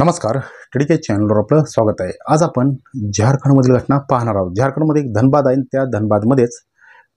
नमस्कार टिडिके चॅनलवर आपलं स्वागत आहे आज आपण झारखंडमधील घटना पाहणार आहोत झारखंडमध्ये एक धनबाद आहे त्या धनबादमध्येच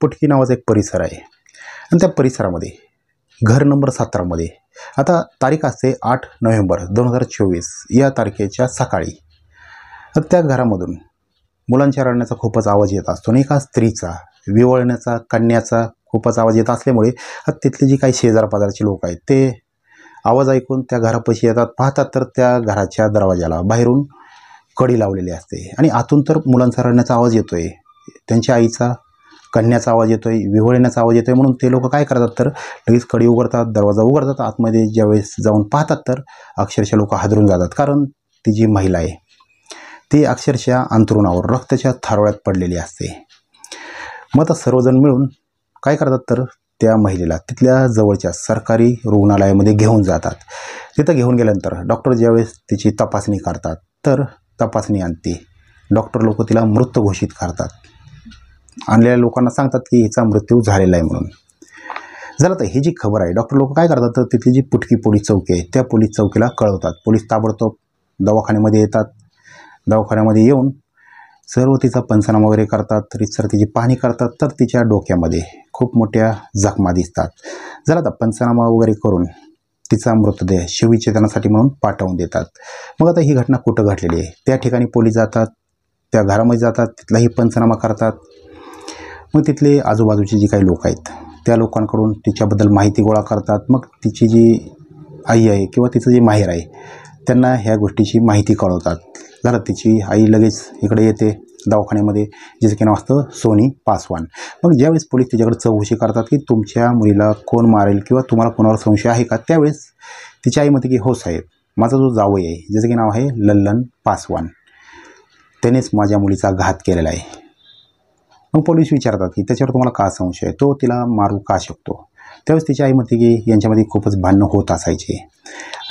पुटकी नावाचा एक परिसर आहे आणि त्या परिसरामध्ये घर नंबर सतरामध्ये आता तारीख असते आठ नोव्हेंबर दोन हजार चोवीस या तारखेच्या सकाळी त्या घरामधून मुलांच्या रडण्याचा खूपच आवाज येत असतो आणि एका स्त्रीचा विवळण्याचा कन्याचा खूपच आवाज येत असल्यामुळे तिथले जी काही शेजारपाजारचे लोक आहेत ते आवाज ऐकून त्या घरापाशी येतात पाहतात तर त्या घराच्या दरवाजाला बाहेरून कडी लावलेली असते आणि आतून तर मुलांचा रडण्याचा आवाज येतो आहे त्यांच्या आईचा कन्याचा आवाज येतो आहे विवळण्याचा आवाज येतो आहे म्हणून ते लोक काय करतात तर लगेच कडी उघडतात दरवाजा उघडतात आतमध्ये ज्यावेळेस जाऊन पाहतात तर अक्षरशः लोक हादरून जातात कारण ती जी महिला आहे ती अक्षरशः अंतरुणावर रक्ताच्या थारोळ्यात पडलेली असते मग आता सर्वजण मिळून काय करतात तर त्या महिलेला तिथल्या जवळच्या सरकारी रुग्णालयामध्ये घेऊन जातात तिथं घेऊन गेल्यानंतर डॉक्टर ज्यावेळेस तिची तपासणी करतात तर तपासणी आणते डॉक्टर लोक तिला मृत घोषित करतात आणलेल्या लोकांना सांगतात की हिचा मृत्यू झालेला आहे म्हणून झालं तर ही जी खबर आहे डॉक्टर लोक काय करतात तर तिथली जी पुटकी पोलीस चौकी आहे त्या पोलीस चौकीला कळवतात पोलीस ताबडतोब दवाखान्यामध्ये येतात दवाखान्यामध्ये येऊन सर्व तिचा पंचनामा वगैरे करतात तरी सर तिची पाहणी करतात तर तिच्या डोक्यामध्ये खूप मोठ्या जखमा दिसतात जरा आता पंचनामा वगैरे करून तिचा मृतदेह शिवविच्छेदनासाठी म्हणून पाठवून देतात मग आता ही घटना कुठं घडलेली आहे त्या ठिकाणी पोलीस जातात त्या घरामध्ये जातात तिथलाही पंचनामा करतात मग तिथले आजूबाजूचे जे काही लोक आहेत त्या लोकांकडून तिच्याबद्दल माहिती गोळा करतात मग तिची जी आई आहे किंवा तिचं जे माहेर आहे त्यांना ह्या गोष्टीची माहिती कळवतात झालं तिची आई लगेच इकडे येते दवाखान्यामध्ये जिचं की नाव असतं सोनी पासवान मग ज्यावेळेस पोलीस तिच्याकडे चौकशी करतात की तुमच्या मुलीला कोण मारेल किंवा तुम्हाला कोणावर संशय आहे का त्यावेळेस तिची आई म्हणते की हो साहेब माझा जो जावई आहे ज्याचं की नाव आहे लल्लन पासवान त्यानेच माझ्या मुलीचा घात केलेला आहे मग पोलीस विचारतात की त्याच्यावर तुम्हाला का संशय तो तिला मारू का शकतो त्यावेळेस तिची आई म्हणते की यांच्यामध्ये खूपच भांडणं होत असायचे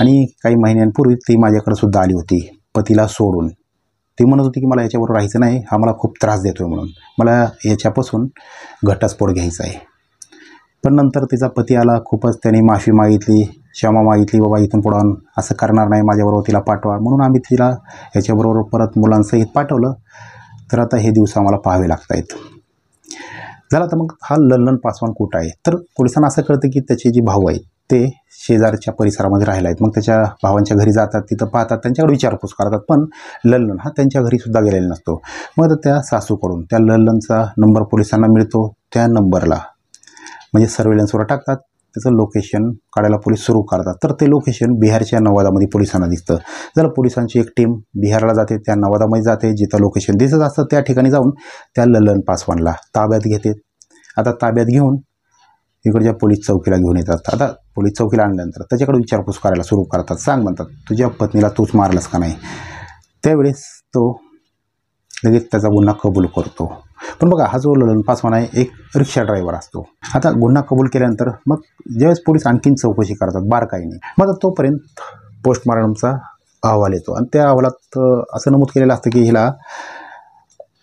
आणि काही महिन्यांपूर्वी ती माझ्याकडे सुद्धा आली होती पतीला सोडून ती म्हणत होती की मला याच्याबरोबर राहायचं नाही हा मला खूप त्रास देतो म्हणून मला याच्यापासून घटस्फोट घ्यायचा आहे पण नंतर तिचा पती आला खूपच त्याने माफी मागितली क्षमा मागितली बाबा इथून पुढं असं करणार नाही माझ्याबरोबर तिला पाठवा म्हणून आम्ही तिला याच्याबरोबर परत मुलांसहित पाठवलं तर आता हे दिवस आम्हाला पाहावे लागत आहेत झालं तर मग हा लल्लन पासवान कुठं आहे तर पोलिसांना असं कळतं की त्याचे जे भाऊ आहेत ते शेजारच्या परिसरामध्ये राहिला आहेत मग त्याच्या भावांच्या घरी जातात तिथं पाहतात त्यांच्याकडे विचारपूस करतात पण लल्लन हा त्यांच्या घरीसुद्धा गेलेला नसतो मग त्या सासूकडून त्या लल्लनचा नंबर पोलिसांना मिळतो त्या नंबरला म्हणजे सर्वेलन्सवर टाकतात त्याचं लोकेशन काढायला पोलीस सुरू करतात तर ते लोकेशन बिहारच्या नवादामध्ये पोलिसांना दिसतं जर पोलिसांची एक टीम बिहारला जाते त्या नवादामध्ये जाते जिथं लोकेशन दिसत असतं त्या ठिकाणी जाऊन त्या लल्लन पासवानला ताब्यात घेते आता ताब्यात घेऊन इकडच्या पोलीस चौकीला घेऊन येतात आता पोलीस चौकीला आणल्यानंतर त्याच्याकडे विचारपूस करायला सुरू करतात सांग म्हणतात तुझ्या पत्नीला तूच मारलास का नाही त्यावेळेस तो लगेच त्याचा गुन्हा कबूल करतो पण बघा हा जो ललन पासवान आहे एक रिक्षा ड्रायव्हर असतो आता गुन्हा कबूल केल्यानंतर मग ज्यावेळेस पोलीस आणखीन चौकशी करतात बारकाईने मग तोपर्यंत पोस्टमॉर्टमचा अहवाल येतो आणि त्या अहवालात असं नमूद केलेलं असतं की हिला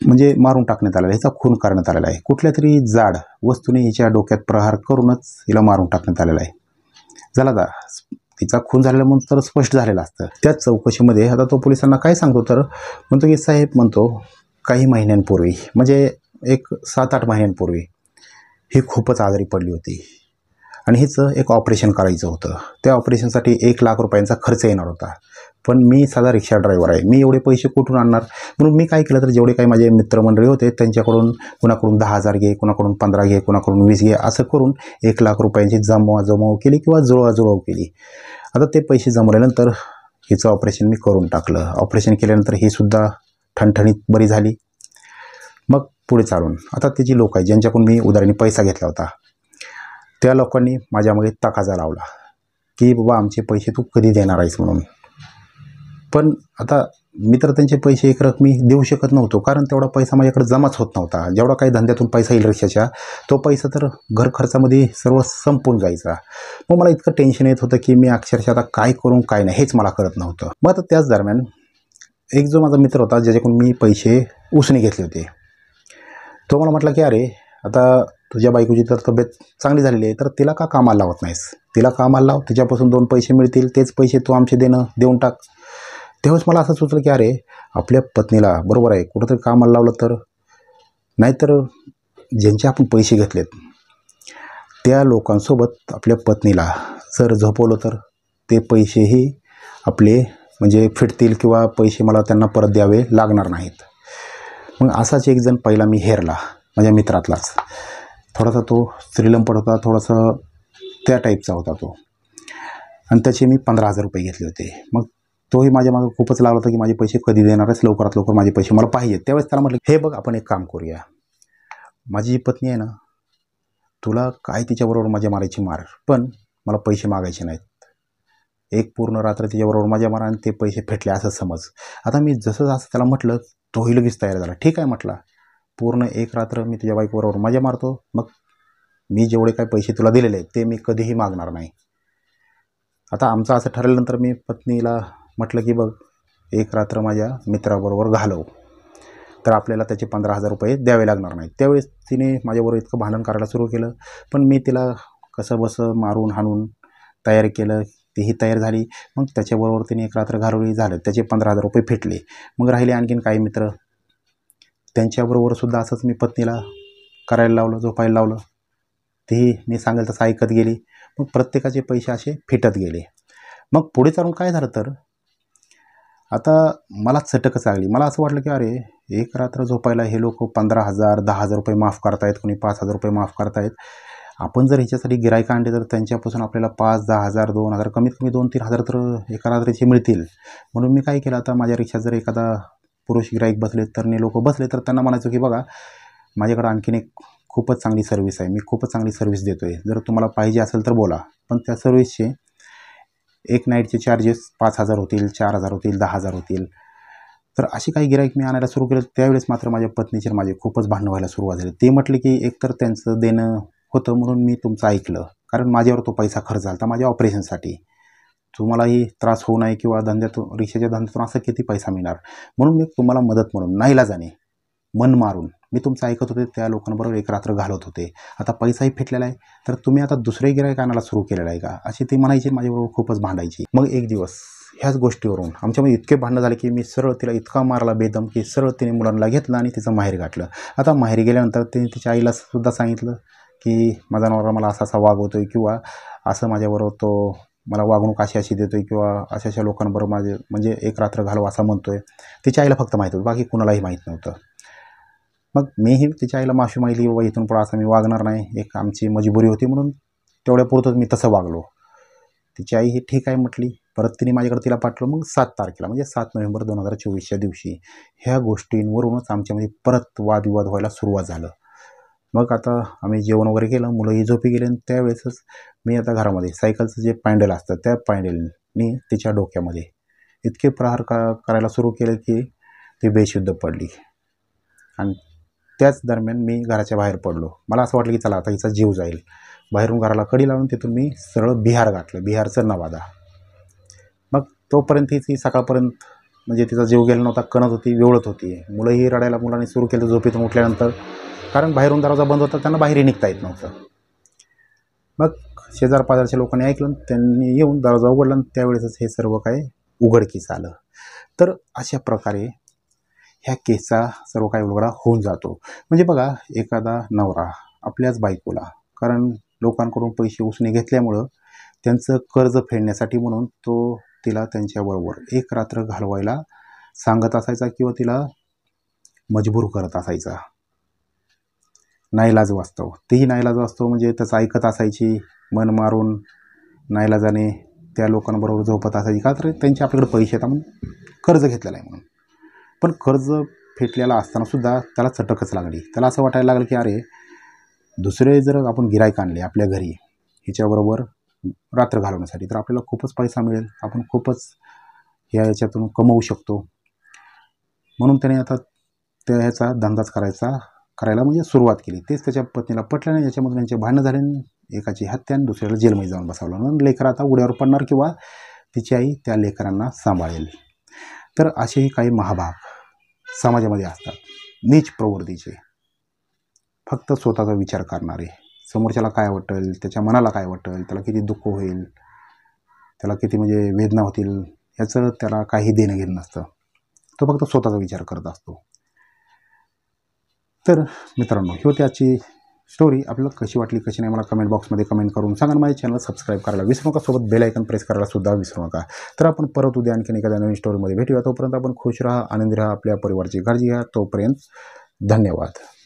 म्हणजे मारून टाकण्यात आलेला आहे हिचा खून करण्यात आलेला आहे कुठल्या तरी जाड वस्तूने हिच्या डोक्यात प्रहार करूनच हिला मारून टाकण्यात आलेला आहे झाला दा तिचा खून झालेला म्हणून तर स्पष्ट झालेला असतं त्याच चौकशीमध्ये आता तो पोलिसांना काय सांगतो तर म्हणतो की साहेब म्हणतो काही महिन्यांपूर्वी म्हणजे एक सात आठ महिन्यांपूर्वी ही खूपच आजारी पडली होती आणि हिचं एक ऑपरेशन करायचं होतं त्या ऑपरेशनसाठी एक लाख रुपयांचा खर्च येणार होता पण मी साधा रिक्षा ड्रायव्हर आहे मी एवढे पैसे कुठून आणणार म्हणून मी काय केलं तर जेवढे काही माझे मित्रमंडळी होते त्यांच्याकडून कुणाकडून दहा हजार घे कुणाकडून पंधरा घे कुणाकडून वीस घे असं करून एक लाख रुपयांची जमा जमाव केली किंवा जुळवाजुळव केली आता ते पैसे जमवल्यानंतर हिचं ऑपरेशन मी करून टाकलं ऑपरेशन केल्यानंतर ही सुद्धा ठणठणीत बरी झाली मग पुढे चालून आता ते जी लोक आहे ज्यांच्याकडून मी उदाहरणे पैसा घेतला होता त्या लोकांनी माझ्यामध्ये तकाजा लावला की बाबा आमचे पैसे तू कधी देणार आहेस म्हणून पण आता मी तर त्यांचे पैसे एक रकमी देऊ शकत नव्हतो कारण तेवढा पैसा माझ्याकडे जमाच होत नव्हता जेवढा काही धंद्यातून पैसा येईल रिक्षाच्या तो पैसा तर घर खर्चामध्ये सर्व संपून जायचा मग मला इतकं टेन्शन येत होतं की मी अक्षरशः आता काय करू काय नाही हेच मला कळत नव्हतं मग आता त्याच दरम्यान एक जो माझा मित्र होता ज्याच्याकडून मी पैसे उसने घेतले होते तो मला म्हटला की अरे आता तुझ्या बायकोची तर तब्येत चांगली झालेली आहे तर तिला का कामाला लावत नाहीस तिला कामाला लाव तिच्यापासून दोन पैसे मिळतील तेच पैसे तू आमचे देणं देऊन टाक तेव्हाच मला असं सुचलं की अरे आपल्या पत्नीला बरोबर आहे कुठंतरी कामाला लावलं तर नाहीतर ज्यांचे आपण पैसे घेतलेत त्या लोकांसोबत आपल्या पत्नीला जर झोपवलं तर ते पैसेही आपले म्हणजे फिटतील किंवा पैसे मला त्यांना परत द्यावे लागणार नाहीत मग असाच एक जण पहिला मी हेरला माझ्या मित्रातलाच थोडासा तो श्रीलंपट होता थोडासा त्या टाईपचा होता तो आणि त्याचे मी पंधरा हजार रुपये घेतले होते मग तोही माझ्या मागे खूपच लागला होता की माझे पैसे कधी देणार देणारच लवकरात लवकर माझे पैसे मला पाहिजेत त्यावेळेस त्याला म्हटलं हे बघ आपण एक काम करूया माझी जी पत्नी आहे ना तुला काय तिच्याबरोबर मजा मारायची मार पण मला पैसे मागायचे नाहीत एक पूर्ण रात्र तिच्याबरोबर माझ्या मारा आणि ते पैसे फेटले असं समज आता मी जसं जसं त्याला म्हटलं तोही लगेच तयार झाला ठीक आहे म्हटला पूर्ण एक रात्र मी तुझ्या बाईकबरोबर मजा मारतो मग मी जेवढे काही पैसे तुला दिलेले आहेत ते मी कधीही मागणार नाही आता आमचं असं ठरल्यानंतर मी पत्नीला म्हटलं की बघ एक रात्र माझ्या मित्राबरोबर घालव तर आपल्याला त्याचे पंधरा हजार रुपये द्यावे लागणार नाहीत त्यावेळेस तिने माझ्याबरोबर इतकं भांडण करायला सुरू केलं पण मी तिला कसं बसं मारून हाणून तयार केलं तीही तयार झाली मग त्याच्याबरोबर तिने एक रात्र घालवली झालं त्याचे पंधरा हजार रुपये फिटले मग राहिले आणखीन काही मित्र त्यांच्याबरोबर सुद्धा असंच मी पत्नीला करायला लावलं झोपायला लावलं तेही मी सांगेल तसं ऐकत गेली मग प्रत्येकाचे पैसे असे फिटत गेले मग पुढे चालून काय झालं तर आता मला चटकच लागली मला असं वाटलं की अरे एक रात्र झोपायला हे लोक पंधरा हजार दहा हजार रुपये माफ करतायत कोणी पाच हजार रुपये माफ करतायत आपण जर ह्याच्यासाठी गिरायक आणले तर त्यांच्यापासून आपल्याला पाच दहा हजार दोन हजार कमीत कमी दोन तीन हजार तर एका रात्रीचे मिळतील म्हणून मी काय केलं आता माझ्या रिक्षात जर एखादा पुरुष गिराईक बसले तर ने लोक बसले तर त्यांना म्हणायचो की बघा माझ्याकडे आणखीन एक खूपच चांगली सर्विस आहे मी खूपच चांगली सर्विस देतो आहे जर तुम्हाला पाहिजे असेल तर बोला पण त्या सर्विसचे एक नाईटचे चार्जेस पाच हजार होतील चार हजार होतील दहा हजार होतील तर अशी काही गिराईक मी आणायला सुरू केलं त्यावेळेस मात्र माझ्या पत्नीचे माझे खूपच भांडण व्हायला सुरुवात झाली ते म्हटले की एकतर त्यांचं देणं होतं म्हणून मी तुमचं ऐकलं कारण माझ्यावर तो पैसा खर्च झाला तर माझ्या ऑपरेशनसाठी तुम्हालाही त्रास होऊ नये किंवा धंद्यातून रिक्षाच्या धंद्यातून असं किती पैसा मिळणार म्हणून मी तुम्हाला मदत म्हणून नाहीला जाणे मन मारून मी तुमचं ऐकत होते त्या लोकांबरोबर एक रात्र घालवत होते आता पैसाही फिटलेला आहे तर तुम्ही आता दुसरे गिरायक आणायला सुरू केलेला आहे का अशी ती म्हणायची माझ्याबरोबर खूपच भांडायची मग एक दिवस ह्याच गोष्टीवरून आमच्यामध्ये इतके भांडणं झाले की मी सरळ तिला इतका मारला बेदम की सरळ तिने मुलांना घेतलं आणि तिचं माहेर गाठलं आता माहेर गेल्यानंतर तिने तिच्या आईला सुद्धा सांगितलं की माझा नवरा मला असा असा वागवतो आहे किंवा असं माझ्याबरोबर तो मला वागणूक अशी अशी देतो आहे किंवा अशा अशा लोकांबरोबर माझे म्हणजे एक रात्र घालवा असं म्हणतो आहे तिच्या आईला फक्त माहीत होतं बाकी कुणालाही माहीत नव्हतं मग मीही तिच्या आईला माफी मागली बाबा इथून पुढं असं मी वागणार नाही एक आमची मजबुरी होती म्हणून तेवढ्यापुरतंच मी तसं वागलो तिची आई ही ठीक आहे म्हटली परत तिने माझ्याकडे तिला पाठवलं मग सात तारखेला म्हणजे सात नोव्हेंबर दोन हजार चोवीसच्या दिवशी ह्या गोष्टींवरूनच आमच्यामध्ये परत वादविवाद व्हायला सुरुवात झालं मग आता आम्ही जेवण वगैरे केलं ही झोपी गेले आणि त्यावेळेसच मी आता घरामध्ये सायकलचं जे पॅन्डल असतं त्या पॅन्डलनी तिच्या डोक्यामध्ये इतके प्रहार का करायला सुरू केले की ती बेशुद्ध पडली आणि त्याच दरम्यान मी घराच्या बाहेर पडलो मला असं वाटलं की चला आता हिचा जीव जाईल बाहेरून घराला कडी लावून तिथून मी सरळ बिहार गाठलं बिहारचं नवादा मग तोपर्यंत ती सकाळपर्यंत म्हणजे तिचा जीव गेला नव्हता कणत होती वेवळत होती मुलंही रडायला मुलांनी सुरू केलं झोपेतून उठल्यानंतर कारण बाहेरून दरवाजा बंद होता त्यांना बाहेरही निघता येत नव्हतं मग शेजार पाजारच्या लोकांनी ऐकलं त्यांनी येऊन दरवाजा उघडला त्यावेळेसच हे सर्व काही उघडकीस आलं तर अशा प्रकारे ह्या केसचा सर्व काही उलगडा होऊन जातो म्हणजे बघा एखादा नवरा आपल्याच बायकोला कारण लोकांकडून पैसे उसने घेतल्यामुळं त्यांचं कर्ज फेडण्यासाठी म्हणून तो तिला त्यांच्याबरोबर एक रात्र घालवायला सांगत असायचा किंवा तिला मजबूर करत असायचा नाईलाज वास्तव तेही नाईलाज वास्तव म्हणजे त्याचं ऐकत असायची मन मारून नाईलाजाने त्या लोकांबरोबर झोपत असायची का तर त्यांचे आपल्याकडे पैसे आहेत म्हणून कर्ज घेतलेलं आहे म्हणून पण कर्ज फेटलेला असतानासुद्धा त्याला चटकच लागली त्याला असं वाटायला लागलं की अरे दुसरे जर आपण गिरायक आणले आपल्या घरी ह्याच्याबरोबर रात्र घालवण्यासाठी तर आपल्याला खूपच पैसा मिळेल आपण खूपच ह्या याच्यातून कमवू शकतो म्हणून त्याने आता त्या ह्याचा धंदाच करायचा करायला म्हणजे सुरुवात केली तेच त्याच्या पत्नीला पटलं नाही याच्यामधून त्यांचे भांडण झाले एकाची हत्या दुसऱ्याला जेलमध्ये जाऊन बसावलं म्हणून लेकर आता उड्यावर पडणार किंवा तिची आई त्या लेकरांना सांभाळेल तर असेही काही महाभाग समाजामध्ये असतात नीच प्रवृत्तीचे फक्त स्वतःचा विचार करणारे समोरच्याला काय वाटेल त्याच्या मनाला काय वाटेल त्याला किती दुःख होईल त्याला किती म्हणजे वेदना होतील याचं त्याला काही देणं घेणं नसतं तो फक्त स्वतःचा विचार करत असतो तर मित्रांनो ह्यो त्याची स्टोरी आपल्याला कशी वाटली कशी नाही मला कमेंट बॉक्समध्ये कमेंट करून सांगा माझ्या चॅनल सबस्क्राईब करायला विसरू नका सोबत बेल प्रेस करायला सुद्धा विसरू नका तर आपण परत उद्या आणखीन एखाद्या नवीन स्टोरीमध्ये भेटूया तोपर्यंत आपण खुश राहा आनंदी राहा आपल्या परिवाराची काळजी घ्या तोपर्यंत धन्यवाद